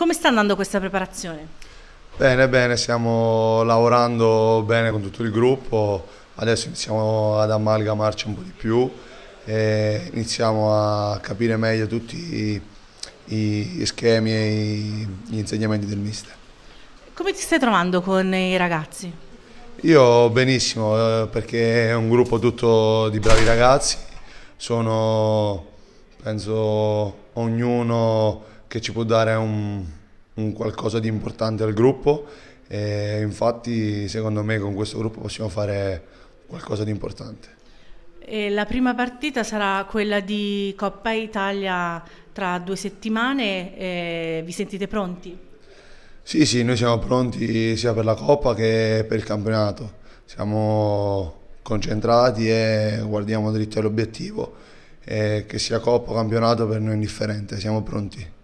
Come sta andando questa preparazione? Bene, bene, stiamo lavorando bene con tutto il gruppo, adesso iniziamo ad amalgamarci un po' di più, e iniziamo a capire meglio tutti i, schemi e gli insegnamenti del mister. Come ti stai trovando con i ragazzi? Io benissimo, eh, perché è un gruppo tutto di bravi ragazzi, sono, penso, ognuno che ci può dare un, un qualcosa di importante al gruppo e infatti secondo me con questo gruppo possiamo fare qualcosa di importante. E la prima partita sarà quella di Coppa Italia tra due settimane, eh, vi sentite pronti? Sì, sì, noi siamo pronti sia per la Coppa che per il campionato, siamo concentrati e guardiamo dritto all'obiettivo, E che sia Coppa o campionato per noi è indifferente, siamo pronti.